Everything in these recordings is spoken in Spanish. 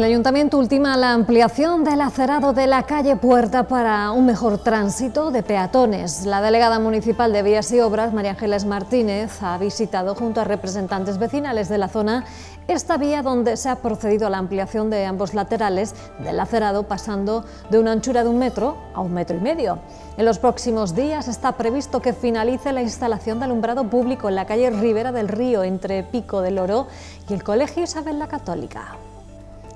El ayuntamiento ultima la ampliación del acerado de la calle Puerta para un mejor tránsito de peatones. La delegada municipal de Vías y Obras, María Ángeles Martínez, ha visitado junto a representantes vecinales de la zona esta vía donde se ha procedido a la ampliación de ambos laterales del acerado pasando de una anchura de un metro a un metro y medio. En los próximos días está previsto que finalice la instalación de alumbrado público en la calle Rivera del Río entre Pico del Oro y el Colegio Isabel la Católica.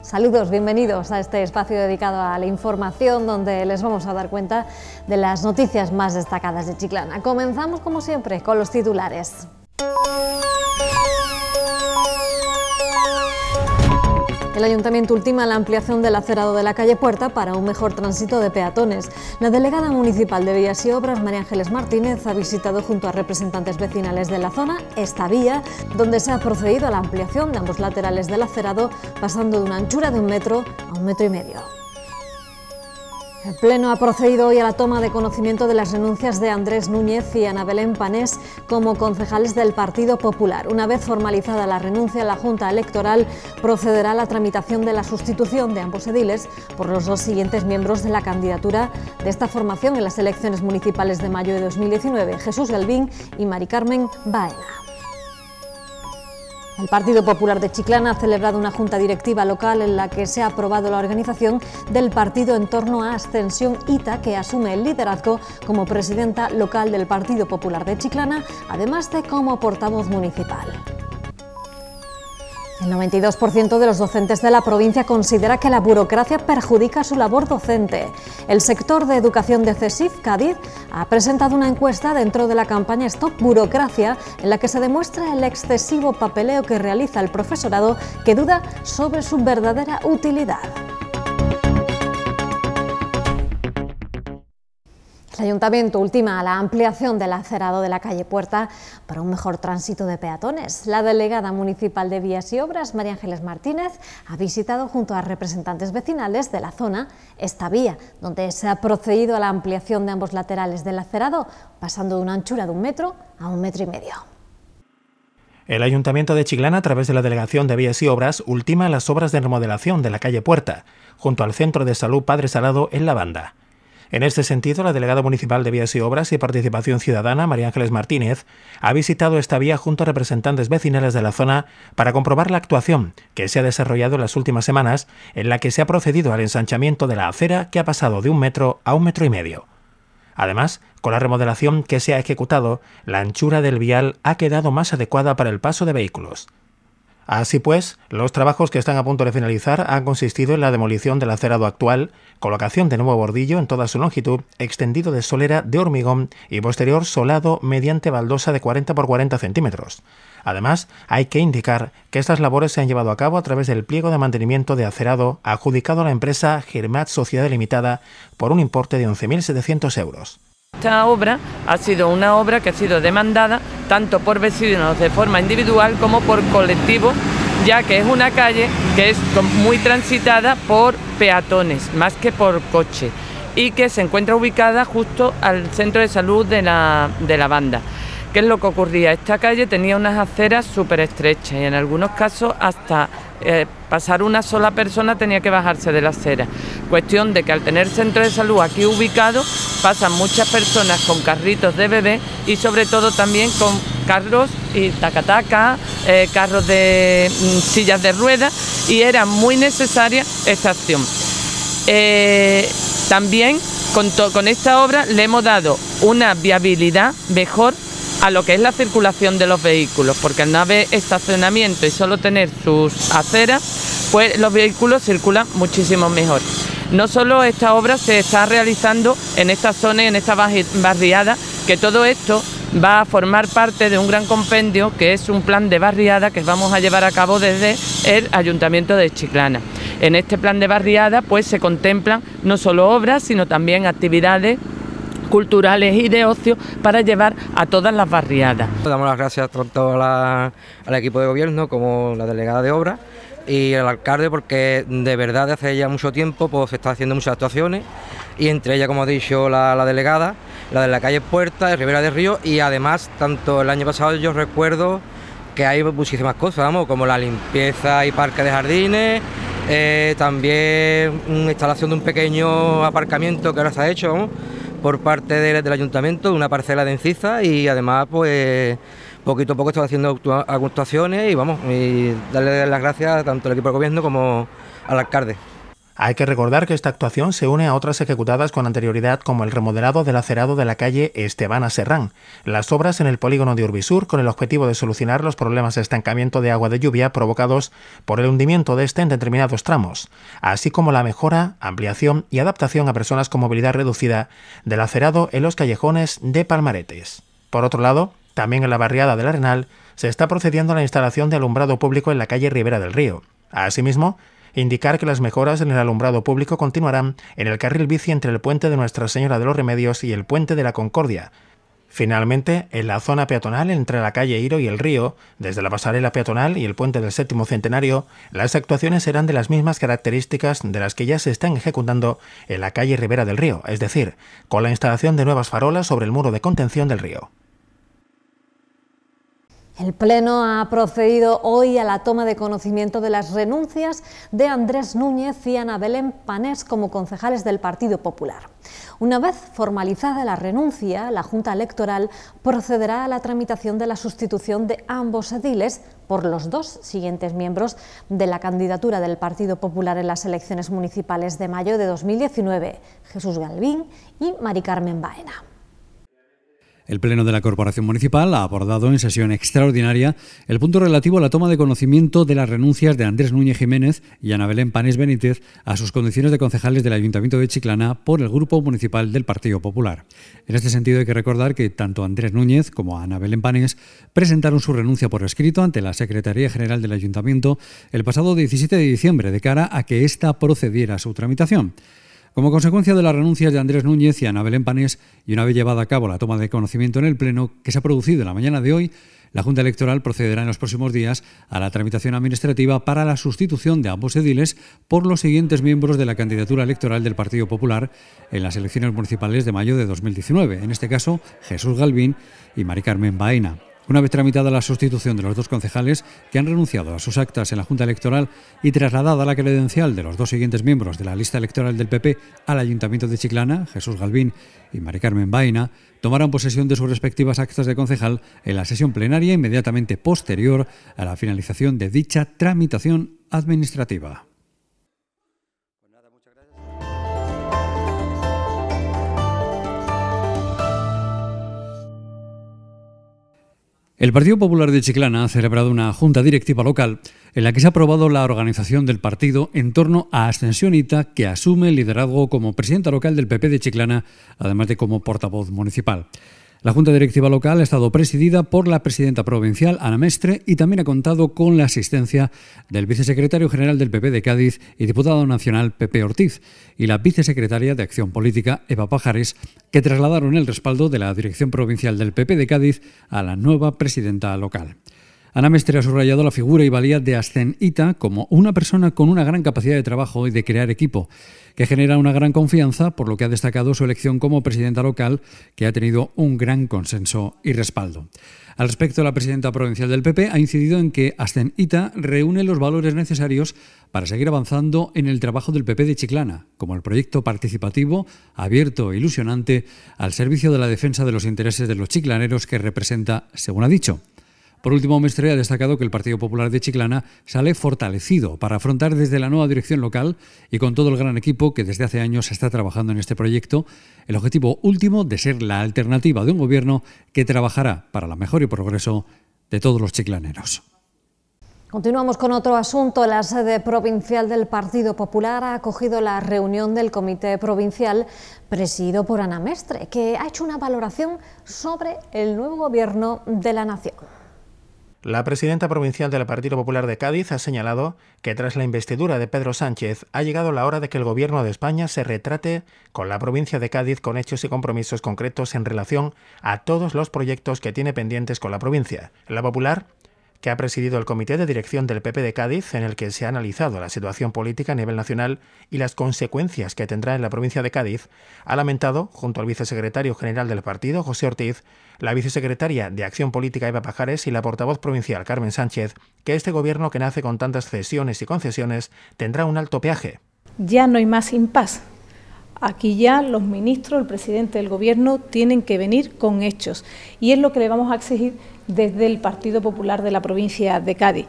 Saludos, bienvenidos a este espacio dedicado a la información donde les vamos a dar cuenta de las noticias más destacadas de Chiclana. Comenzamos como siempre con los titulares. El ayuntamiento ultima la ampliación del acerado de la calle Puerta para un mejor tránsito de peatones. La delegada municipal de Vías y Obras, María Ángeles Martínez, ha visitado junto a representantes vecinales de la zona esta vía, donde se ha procedido a la ampliación de ambos laterales del acerado, pasando de una anchura de un metro a un metro y medio. El Pleno ha procedido hoy a la toma de conocimiento de las renuncias de Andrés Núñez y Ana Belén Panés como concejales del Partido Popular. Una vez formalizada la renuncia, la Junta Electoral procederá a la tramitación de la sustitución de ambos ediles por los dos siguientes miembros de la candidatura de esta formación en las elecciones municipales de mayo de 2019, Jesús Galvín y Mari Carmen Baena. El Partido Popular de Chiclana ha celebrado una junta directiva local en la que se ha aprobado la organización del partido en torno a Ascensión Ita, que asume el liderazgo como presidenta local del Partido Popular de Chiclana, además de como portavoz municipal. El 92% de los docentes de la provincia considera que la burocracia perjudica su labor docente. El sector de educación de CESIF, Cádiz, ha presentado una encuesta dentro de la campaña Stop Burocracia en la que se demuestra el excesivo papeleo que realiza el profesorado que duda sobre su verdadera utilidad. El Ayuntamiento ultima la ampliación del acerado de la calle Puerta para un mejor tránsito de peatones. La delegada municipal de Vías y Obras, María Ángeles Martínez, ha visitado junto a representantes vecinales de la zona esta vía, donde se ha procedido a la ampliación de ambos laterales del acerado, pasando de una anchura de un metro a un metro y medio. El Ayuntamiento de Chiclana, a través de la Delegación de Vías y Obras, ultima las obras de remodelación de la calle Puerta, junto al Centro de Salud Padre Salado en La Banda. En este sentido, la delegada municipal de Vías y Obras y Participación Ciudadana, María Ángeles Martínez, ha visitado esta vía junto a representantes vecinales de la zona para comprobar la actuación que se ha desarrollado en las últimas semanas, en la que se ha procedido al ensanchamiento de la acera que ha pasado de un metro a un metro y medio. Además, con la remodelación que se ha ejecutado, la anchura del vial ha quedado más adecuada para el paso de vehículos. Así pues, los trabajos que están a punto de finalizar han consistido en la demolición del acerado actual, colocación de nuevo bordillo en toda su longitud, extendido de solera de hormigón y posterior solado mediante baldosa de 40 x 40 centímetros. Además, hay que indicar que estas labores se han llevado a cabo a través del pliego de mantenimiento de acerado adjudicado a la empresa Germat Sociedad Limitada por un importe de 11.700 euros. Esta obra ha sido una obra que ha sido demandada tanto por vecinos de forma individual como por colectivo, ya que es una calle que es muy transitada por peatones, más que por coche, y que se encuentra ubicada justo al centro de salud de la, de la banda. ¿Qué es lo que ocurría? Esta calle tenía unas aceras súper estrechas y en algunos casos hasta eh, pasar una sola persona tenía que bajarse de la acera. Cuestión de que al tener centro de salud aquí ubicado, pasan muchas personas con carritos de bebé y sobre todo también con carros y tacataca, eh, carros de mm, sillas de ruedas y era muy necesaria esta acción. Eh, también con, con esta obra le hemos dado una viabilidad mejor a lo que es la circulación de los vehículos, porque al no haber estacionamiento y solo tener sus aceras, pues los vehículos circulan muchísimo mejor. No solo esta obra se está realizando en esta zona y en esta barriada, que todo esto va a formar parte de un gran compendio que es un plan de barriada que vamos a llevar a cabo desde el Ayuntamiento de Chiclana. En este plan de barriada pues se contemplan no solo obras, sino también actividades culturales y de ocio para llevar a todas las barriadas. Damos las gracias tanto a la, al equipo de gobierno como la delegada de obra... y al alcalde porque de verdad hace ya mucho tiempo pues se está haciendo muchas actuaciones y entre ellas como ha dicho la, delegada, la de la calle Puerta, de Rivera de Río y además tanto el año pasado yo recuerdo que hay muchísimas cosas, vamos, como la limpieza y parque de jardines, eh, también mm, instalación de un pequeño aparcamiento que ahora se ha hecho, vamos por parte del ayuntamiento una parcela de enciza y además pues poquito a poco estoy haciendo actuaciones y vamos, y darle las gracias tanto al equipo de gobierno como al alcalde. Hay que recordar que esta actuación se une a otras ejecutadas con anterioridad como el remodelado del acerado de la calle Estebana Serrán, las obras en el polígono de Urbisur con el objetivo de solucionar los problemas de estancamiento de agua de lluvia provocados por el hundimiento de este en determinados tramos, así como la mejora, ampliación y adaptación a personas con movilidad reducida del acerado en los callejones de Palmaretes. Por otro lado, también en la barriada del Arenal se está procediendo a la instalación de alumbrado público en la calle Ribera del Río. Asimismo, indicar que las mejoras en el alumbrado público continuarán en el carril bici entre el puente de Nuestra Señora de los Remedios y el puente de la Concordia. Finalmente, en la zona peatonal entre la calle Iro y el río, desde la pasarela peatonal y el puente del séptimo centenario, las actuaciones serán de las mismas características de las que ya se están ejecutando en la calle Ribera del Río, es decir, con la instalación de nuevas farolas sobre el muro de contención del río. El Pleno ha procedido hoy a la toma de conocimiento de las renuncias de Andrés Núñez y Ana Belén Panés como concejales del Partido Popular. Una vez formalizada la renuncia, la Junta Electoral procederá a la tramitación de la sustitución de ambos ediles por los dos siguientes miembros de la candidatura del Partido Popular en las elecciones municipales de mayo de 2019, Jesús Galvín y Mari Carmen Baena. El Pleno de la Corporación Municipal ha abordado en sesión extraordinaria el punto relativo a la toma de conocimiento de las renuncias de Andrés Núñez Jiménez y Ana Belén Benítez a sus condiciones de concejales del Ayuntamiento de Chiclana por el Grupo Municipal del Partido Popular. En este sentido hay que recordar que tanto Andrés Núñez como Anabel Belén presentaron su renuncia por escrito ante la Secretaría General del Ayuntamiento el pasado 17 de diciembre de cara a que ésta procediera a su tramitación. Como consecuencia de las renuncias de Andrés Núñez y Ana Belén Panés, y una vez llevada a cabo la toma de conocimiento en el Pleno que se ha producido en la mañana de hoy, la Junta Electoral procederá en los próximos días a la tramitación administrativa para la sustitución de ambos ediles por los siguientes miembros de la candidatura electoral del Partido Popular en las elecciones municipales de mayo de 2019, en este caso Jesús Galvín y Mari Carmen Baena. Una vez tramitada la sustitución de los dos concejales que han renunciado a sus actas en la Junta Electoral y trasladada la credencial de los dos siguientes miembros de la lista electoral del PP al Ayuntamiento de Chiclana, Jesús Galvín y María Carmen Baina, tomarán posesión de sus respectivas actas de concejal en la sesión plenaria inmediatamente posterior a la finalización de dicha tramitación administrativa. El Partido Popular de Chiclana ha celebrado una junta directiva local en la que se ha aprobado la organización del partido en torno a Ascensionita, que asume el liderazgo como presidenta local del PP de Chiclana, además de como portavoz municipal. La Junta Directiva Local ha estado presidida por la presidenta provincial, Ana Mestre, y también ha contado con la asistencia del vicesecretario general del PP de Cádiz y diputado nacional, Pepe Ortiz, y la vicesecretaria de Acción Política, Eva Pajares, que trasladaron el respaldo de la dirección provincial del PP de Cádiz a la nueva presidenta local. Ana Mestre ha subrayado la figura y valía de ita como una persona con una gran capacidad de trabajo y de crear equipo, que genera una gran confianza, por lo que ha destacado su elección como presidenta local, que ha tenido un gran consenso y respaldo. Al respecto, la presidenta provincial del PP ha incidido en que Ascen Ita reúne los valores necesarios para seguir avanzando en el trabajo del PP de Chiclana, como el proyecto participativo, abierto e ilusionante al servicio de la defensa de los intereses de los chiclaneros que representa, según ha dicho. Por último, Mestre ha destacado que el Partido Popular de Chiclana sale fortalecido para afrontar desde la nueva dirección local y con todo el gran equipo que desde hace años está trabajando en este proyecto el objetivo último de ser la alternativa de un gobierno que trabajará para la mejor y progreso de todos los chiclaneros. Continuamos con otro asunto. La sede provincial del Partido Popular ha acogido la reunión del Comité Provincial presidido por Ana Mestre, que ha hecho una valoración sobre el nuevo gobierno de la Nación. La presidenta provincial del Partido Popular de Cádiz ha señalado que tras la investidura de Pedro Sánchez ha llegado la hora de que el Gobierno de España se retrate con la provincia de Cádiz con hechos y compromisos concretos en relación a todos los proyectos que tiene pendientes con la provincia. La Popular que ha presidido el Comité de Dirección del PP de Cádiz, en el que se ha analizado la situación política a nivel nacional y las consecuencias que tendrá en la provincia de Cádiz, ha lamentado, junto al vicesecretario general del partido, José Ortiz, la vicesecretaria de Acción Política, Eva Pajares, y la portavoz provincial, Carmen Sánchez, que este gobierno que nace con tantas cesiones y concesiones tendrá un alto peaje. Ya no hay más impas. Aquí ya los ministros, el presidente del gobierno, tienen que venir con hechos. Y es lo que le vamos a exigir desde el Partido Popular de la provincia de Cádiz.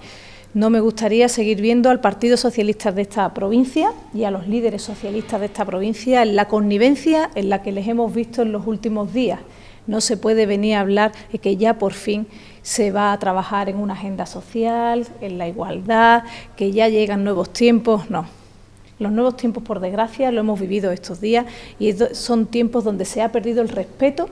No me gustaría seguir viendo al Partido Socialista de esta provincia y a los líderes socialistas de esta provincia en la connivencia en la que les hemos visto en los últimos días. No se puede venir a hablar de que ya por fin se va a trabajar en una agenda social, en la igualdad, que ya llegan nuevos tiempos. No. Los nuevos tiempos, por desgracia, lo hemos vivido estos días y son tiempos donde se ha perdido el respeto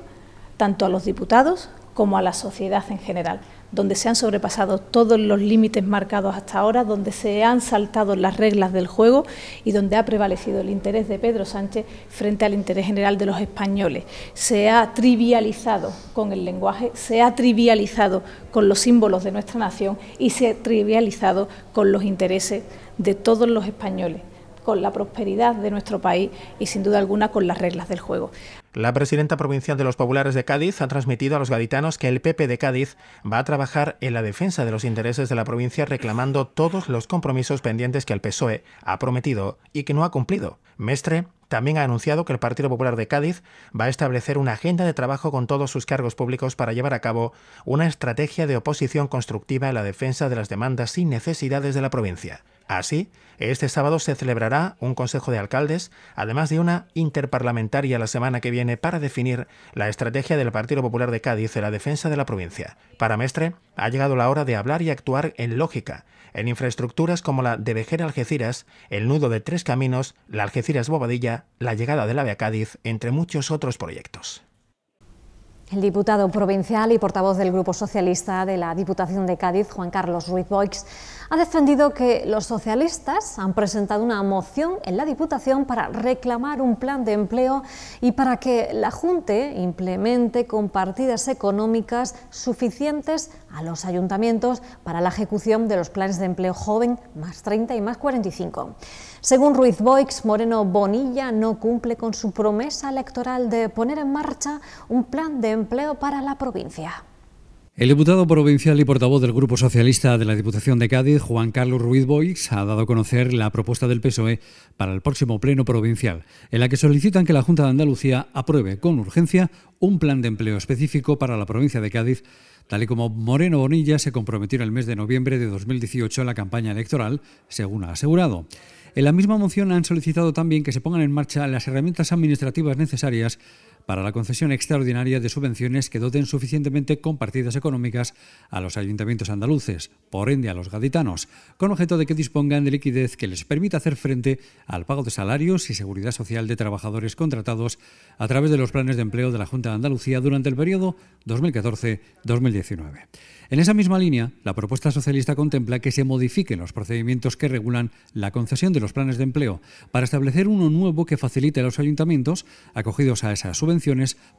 tanto a los diputados como a la sociedad en general, donde se han sobrepasado todos los límites marcados hasta ahora, donde se han saltado las reglas del juego y donde ha prevalecido el interés de Pedro Sánchez frente al interés general de los españoles. Se ha trivializado con el lenguaje, se ha trivializado con los símbolos de nuestra nación y se ha trivializado con los intereses de todos los españoles con la prosperidad de nuestro país y sin duda alguna con las reglas del juego. La presidenta provincial de los populares de Cádiz ha transmitido a los gaditanos que el PP de Cádiz va a trabajar en la defensa de los intereses de la provincia reclamando todos los compromisos pendientes que el PSOE ha prometido y que no ha cumplido. Mestre también ha anunciado que el Partido Popular de Cádiz va a establecer una agenda de trabajo con todos sus cargos públicos para llevar a cabo una estrategia de oposición constructiva en la defensa de las demandas y necesidades de la provincia. Así, ah, este sábado se celebrará un Consejo de Alcaldes, además de una interparlamentaria la semana que viene para definir la estrategia del Partido Popular de Cádiz en la defensa de la provincia. Para Mestre, ha llegado la hora de hablar y actuar en lógica, en infraestructuras como la de Vejera Algeciras, el nudo de Tres Caminos, la Algeciras Bobadilla, la llegada del AVE a Cádiz, entre muchos otros proyectos. El diputado provincial y portavoz del Grupo Socialista de la Diputación de Cádiz, Juan Carlos Ruiz Boix, ha defendido que los socialistas han presentado una moción en la Diputación para reclamar un plan de empleo y para que la Junta implemente con partidas económicas suficientes a los ayuntamientos para la ejecución de los planes de empleo joven más 30 y más 45. Según Ruiz Boix, Moreno Bonilla no cumple con su promesa electoral de poner en marcha un plan de empleo para la provincia. El diputado provincial y portavoz del Grupo Socialista de la Diputación de Cádiz, Juan Carlos Ruiz Boix, ha dado a conocer la propuesta del PSOE para el próximo Pleno Provincial, en la que solicitan que la Junta de Andalucía apruebe con urgencia un plan de empleo específico para la provincia de Cádiz tal y como Moreno Bonilla se comprometió en el mes de noviembre de 2018 a la campaña electoral, según ha asegurado. En la misma moción han solicitado también que se pongan en marcha las herramientas administrativas necesarias para la concesión extraordinaria de subvenciones que doten suficientemente con partidas económicas a los ayuntamientos andaluces, por ende a los gaditanos, con objeto de que dispongan de liquidez que les permita hacer frente al pago de salarios y seguridad social de trabajadores contratados a través de los planes de empleo de la Junta de Andalucía durante el periodo 2014-2019. En esa misma línea, la propuesta socialista contempla que se modifiquen los procedimientos que regulan la concesión de los planes de empleo para establecer uno nuevo que facilite a los ayuntamientos acogidos a esa subvención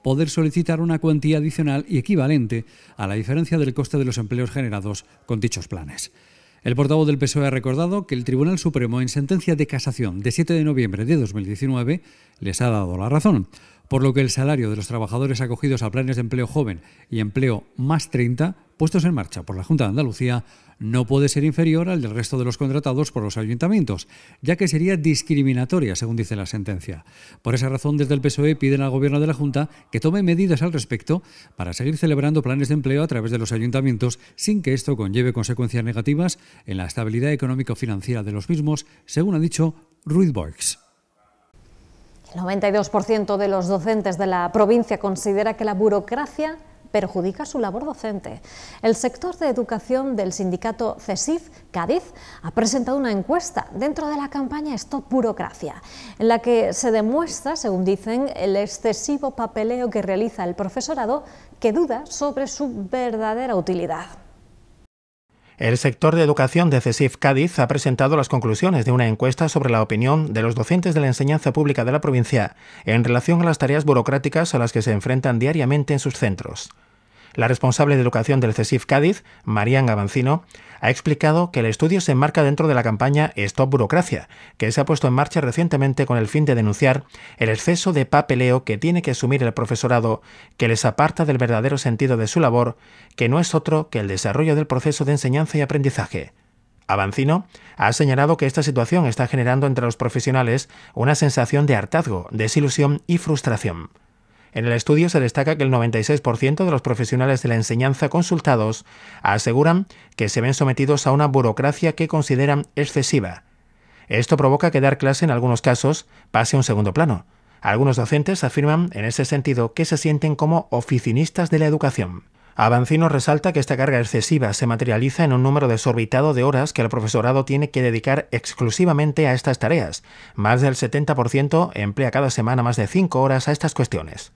poder solicitar una cuantía adicional y equivalente a la diferencia del coste de los empleos generados con dichos planes. El portavoz del PSOE ha recordado que el Tribunal Supremo, en sentencia de casación de 7 de noviembre de 2019, les ha dado la razón, por lo que el salario de los trabajadores acogidos a planes de empleo joven y empleo más 30 puestos en marcha por la Junta de Andalucía, no puede ser inferior al del resto de los contratados por los ayuntamientos, ya que sería discriminatoria, según dice la sentencia. Por esa razón, desde el PSOE piden al Gobierno de la Junta que tome medidas al respecto para seguir celebrando planes de empleo a través de los ayuntamientos sin que esto conlleve consecuencias negativas en la estabilidad económico-financiera de los mismos, según ha dicho Ruiz Boix. El 92% de los docentes de la provincia considera que la burocracia perjudica su labor docente. El sector de educación del sindicato CESIF Cádiz ha presentado una encuesta dentro de la campaña Stop Burocracia, en la que se demuestra, según dicen, el excesivo papeleo que realiza el profesorado que duda sobre su verdadera utilidad. El sector de educación de CESIF Cádiz ha presentado las conclusiones de una encuesta sobre la opinión de los docentes de la enseñanza pública de la provincia en relación a las tareas burocráticas a las que se enfrentan diariamente en sus centros. La responsable de educación del CESIF Cádiz, Marian Avancino, ha explicado que el estudio se enmarca dentro de la campaña Stop Burocracia, que se ha puesto en marcha recientemente con el fin de denunciar el exceso de papeleo que tiene que asumir el profesorado, que les aparta del verdadero sentido de su labor, que no es otro que el desarrollo del proceso de enseñanza y aprendizaje. Avancino ha señalado que esta situación está generando entre los profesionales una sensación de hartazgo, desilusión y frustración. En el estudio se destaca que el 96% de los profesionales de la enseñanza consultados aseguran que se ven sometidos a una burocracia que consideran excesiva. Esto provoca que dar clase en algunos casos pase a un segundo plano. Algunos docentes afirman en ese sentido que se sienten como oficinistas de la educación. Avancino resalta que esta carga excesiva se materializa en un número desorbitado de horas que el profesorado tiene que dedicar exclusivamente a estas tareas. Más del 70% emplea cada semana más de 5 horas a estas cuestiones.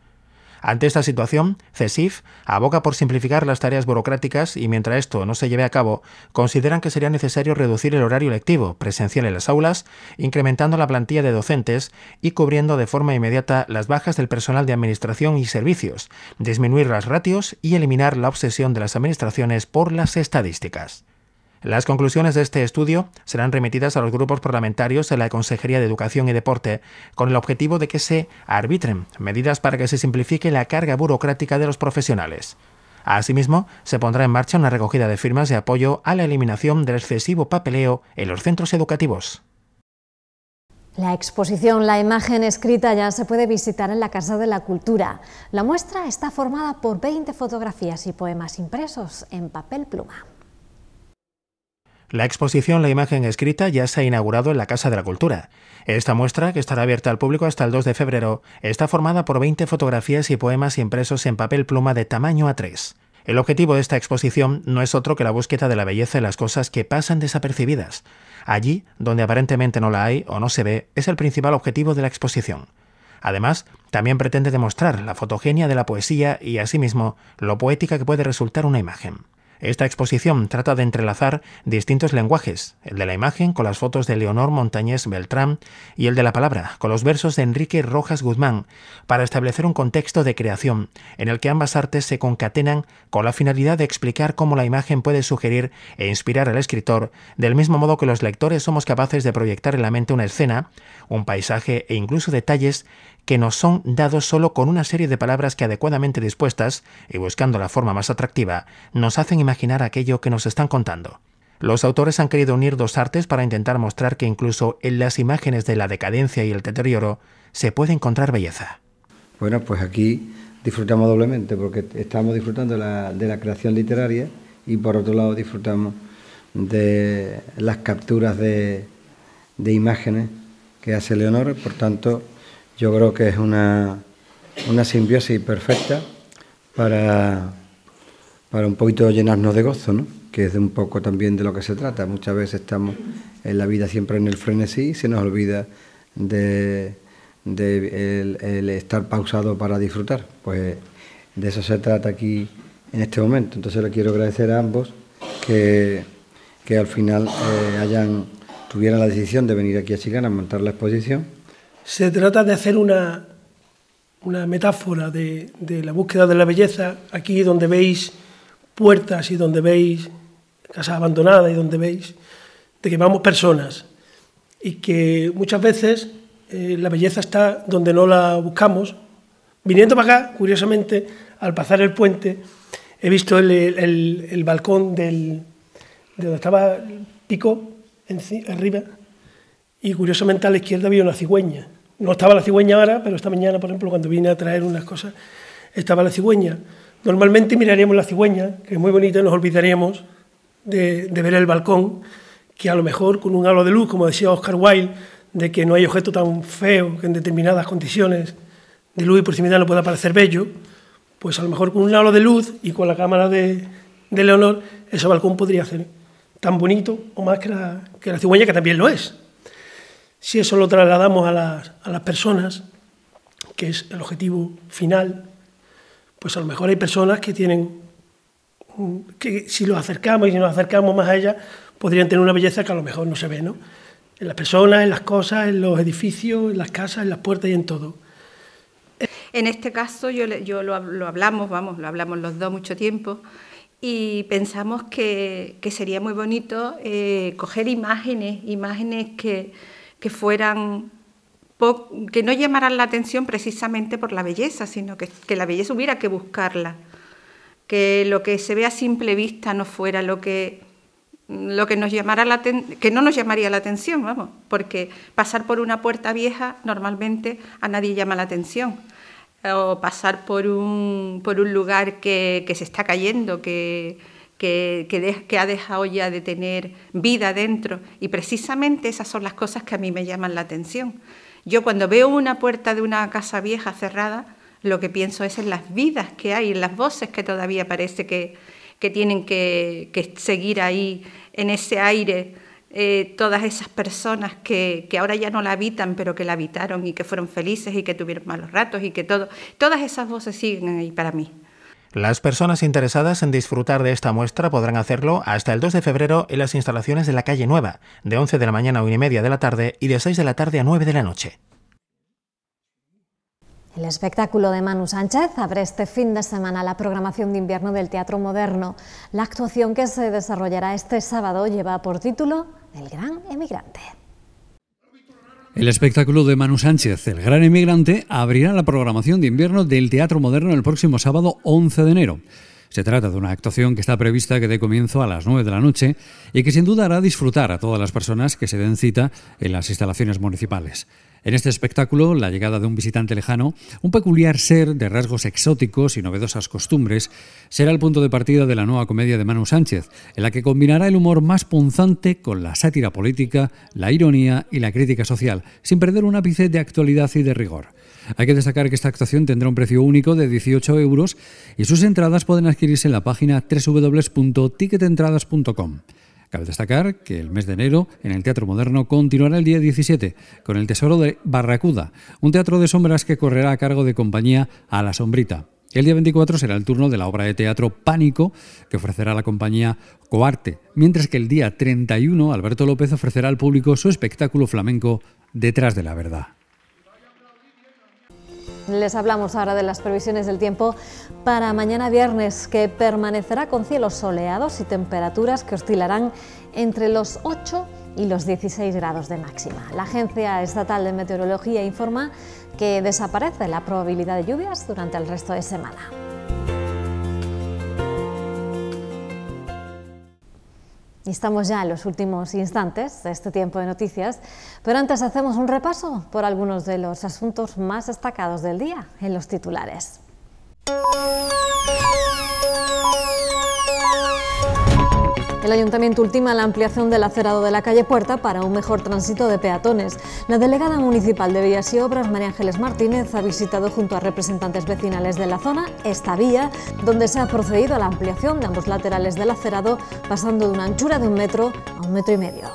Ante esta situación, CESIF aboga por simplificar las tareas burocráticas y mientras esto no se lleve a cabo, consideran que sería necesario reducir el horario lectivo presencial en las aulas, incrementando la plantilla de docentes y cubriendo de forma inmediata las bajas del personal de administración y servicios, disminuir las ratios y eliminar la obsesión de las administraciones por las estadísticas. Las conclusiones de este estudio serán remitidas a los grupos parlamentarios de la Consejería de Educación y Deporte, con el objetivo de que se arbitren medidas para que se simplifique la carga burocrática de los profesionales. Asimismo, se pondrá en marcha una recogida de firmas de apoyo a la eliminación del excesivo papeleo en los centros educativos. La exposición La imagen escrita ya se puede visitar en la Casa de la Cultura. La muestra está formada por 20 fotografías y poemas impresos en papel pluma. La exposición La imagen escrita ya se ha inaugurado en la Casa de la Cultura. Esta muestra, que estará abierta al público hasta el 2 de febrero, está formada por 20 fotografías y poemas impresos en papel pluma de tamaño A3. El objetivo de esta exposición no es otro que la búsqueda de la belleza en las cosas que pasan desapercibidas. Allí, donde aparentemente no la hay o no se ve, es el principal objetivo de la exposición. Además, también pretende demostrar la fotogenia de la poesía y, asimismo, lo poética que puede resultar una imagen. Esta exposición trata de entrelazar distintos lenguajes, el de la imagen con las fotos de Leonor Montañés Beltrán y el de la palabra con los versos de Enrique Rojas Guzmán, para establecer un contexto de creación en el que ambas artes se concatenan con la finalidad de explicar cómo la imagen puede sugerir e inspirar al escritor, del mismo modo que los lectores somos capaces de proyectar en la mente una escena, un paisaje e incluso detalles que nos son dados solo con una serie de palabras que adecuadamente dispuestas, y buscando la forma más atractiva, nos hacen imaginar aquello que nos están contando. Los autores han querido unir dos artes para intentar mostrar que incluso en las imágenes de la decadencia y el deterioro se puede encontrar belleza. Bueno, pues aquí disfrutamos doblemente porque estamos disfrutando de la, creación literaria y por otro lado disfrutamos de las capturas de, de imágenes que hace Leonor, por tanto yo creo que es una, simbiosis perfecta para, para un poquito llenarnos de gozo, ¿no? que es de un poco también de lo que se trata. Muchas veces estamos en la vida siempre en el frenesí y se nos olvida de, el, estar pausado para disfrutar. Pues de eso se trata aquí en este momento. Entonces le quiero agradecer a ambos que, que al final eh, hayan tuvieran la decisión de venir aquí a Chicana a montar la exposición se trata de hacer una, metáfora de, la búsqueda de la belleza, aquí donde veis puertas y donde veis casas abandonadas y donde veis de que vamos personas y que muchas veces eh, la belleza está donde no la buscamos. Viniendo para acá, curiosamente, al pasar el puente, he visto el, balcón del, de donde estaba el pico arriba y curiosamente a la izquierda había una cigüeña. No estaba la cigüeña ahora, pero esta mañana, por ejemplo, cuando vine a traer unas cosas, estaba la cigüeña. Normalmente miraríamos la cigüeña, que es muy bonita, y nos olvidaríamos de, ver el balcón, que a lo mejor con un halo de luz, como decía Oscar Wilde, de que no hay objeto tan feo que en determinadas condiciones de luz y proximidad no pueda parecer bello, pues a lo mejor con un halo de luz y con la cámara de, Leonor, ese balcón podría ser tan bonito o más que la, que la cigüeña, que también lo es. Si eso lo trasladamos a las, personas, que es el objetivo final, pues a lo mejor hay personas que tienen, que si los acercamos y si nos acercamos más a ellas, podrían tener una belleza que a lo mejor no se ve, ¿no? En las personas, en las cosas, en los edificios, en las casas, en las puertas y en todo. En este caso, yo, yo lo, hablamos, vamos, lo hablamos los dos mucho tiempo y pensamos que, sería muy bonito eh, coger imágenes, imágenes que, que fueran que no llamaran la atención precisamente por la belleza, sino que, la belleza hubiera que buscarla, que lo que se ve a simple vista no fuera lo que, lo que, nos llamara la que no nos llamaría la atención, vamos, porque pasar por una puerta vieja normalmente a nadie llama la atención, o pasar por un, por un lugar que se está cayendo, que, que, ha dejado ya de tener vida dentro. Y precisamente esas son las cosas que a mí me llaman la atención. Yo cuando veo una puerta de una casa vieja cerrada, lo que pienso es en las vidas que hay, en las voces que todavía parece que, que tienen que, seguir ahí, en ese aire, eh, todas esas personas que, que ahora ya no la habitan, pero que la habitaron y que fueron felices y que tuvieron malos ratos y que todo, todas esas voces siguen ahí para mí. Las personas interesadas en disfrutar de esta muestra podrán hacerlo hasta el 2 de febrero en las instalaciones de la calle Nueva, de 11 de la mañana a 1 y media de la tarde y de 6 de la tarde a 9 de la noche. El espectáculo de Manu Sánchez abre este fin de semana la programación de invierno del Teatro Moderno. La actuación que se desarrollará este sábado lleva por título El Gran Emigrante. El espectáculo de Manu Sánchez, El Gran Emigrante, abrirá la programación de invierno del Teatro Moderno el próximo sábado 11 de enero. Se trata de una actuación que está prevista que dé comienzo a las 9 de la noche y que sin duda hará disfrutar a todas las personas que se den cita en las instalaciones municipales. En este espectáculo, la llegada de un visitante lejano, un peculiar ser de rasgos exóticos y novedosas costumbres, será el punto de partida de la nueva comedia de Manu Sánchez, en la que combinará el humor más punzante con la sátira política, la ironía y la crítica social, sin perder un ápice de actualidad y de rigor. Hay que destacar que esta actuación tendrá un precio único de 18 euros y sus entradas pueden adquirirse en la página www.ticketentradas.com. Cabe destacar que el mes de enero en el Teatro Moderno continuará el día 17 con el Tesoro de Barracuda, un teatro de sombras que correrá a cargo de compañía A la Sombrita. El día 24 será el turno de la obra de teatro Pánico, que ofrecerá la compañía Coarte, mientras que el día 31 Alberto López ofrecerá al público su espectáculo flamenco Detrás de la Verdad. Les hablamos ahora de las previsiones del tiempo para mañana viernes, que permanecerá con cielos soleados y temperaturas que oscilarán entre los 8 y los 16 grados de máxima. La Agencia Estatal de Meteorología informa que desaparece la probabilidad de lluvias durante el resto de semana. estamos ya en los últimos instantes de este tiempo de noticias, pero antes hacemos un repaso por algunos de los asuntos más destacados del día en los titulares. El ayuntamiento ultima la ampliación del acerado de la calle Puerta para un mejor tránsito de peatones. La delegada municipal de Vías y Obras, María Ángeles Martínez, ha visitado junto a representantes vecinales de la zona esta vía, donde se ha procedido a la ampliación de ambos laterales del acerado, pasando de una anchura de un metro a un metro y medio.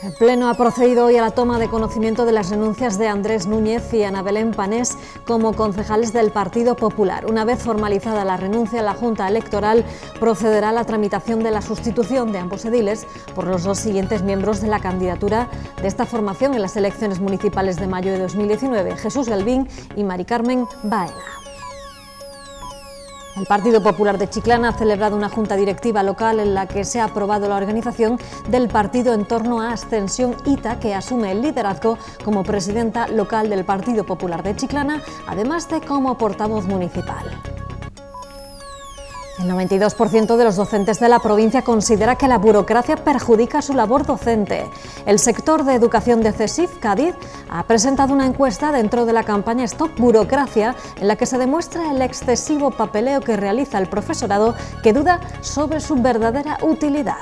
El Pleno ha procedido hoy a la toma de conocimiento de las renuncias de Andrés Núñez y Ana Belén Panés como concejales del Partido Popular. Una vez formalizada la renuncia, la Junta Electoral procederá a la tramitación de la sustitución de ambos ediles por los dos siguientes miembros de la candidatura de esta formación en las elecciones municipales de mayo de 2019, Jesús Galvín y Mari Carmen Baena. El Partido Popular de Chiclana ha celebrado una junta directiva local en la que se ha aprobado la organización del partido en torno a Ascensión Ita, que asume el liderazgo como presidenta local del Partido Popular de Chiclana, además de como portavoz municipal. El 92% de los docentes de la provincia considera que la burocracia perjudica su labor docente. El sector de educación de CESIF Cádiz ha presentado una encuesta dentro de la campaña Stop Burocracia en la que se demuestra el excesivo papeleo que realiza el profesorado que duda sobre su verdadera utilidad.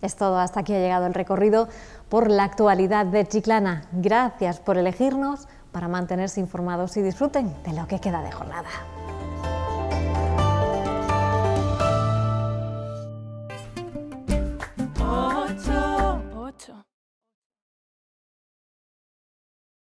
Es todo, hasta aquí ha llegado el recorrido por la actualidad de Chiclana. Gracias por elegirnos para mantenerse informados y disfruten de lo que queda de jornada.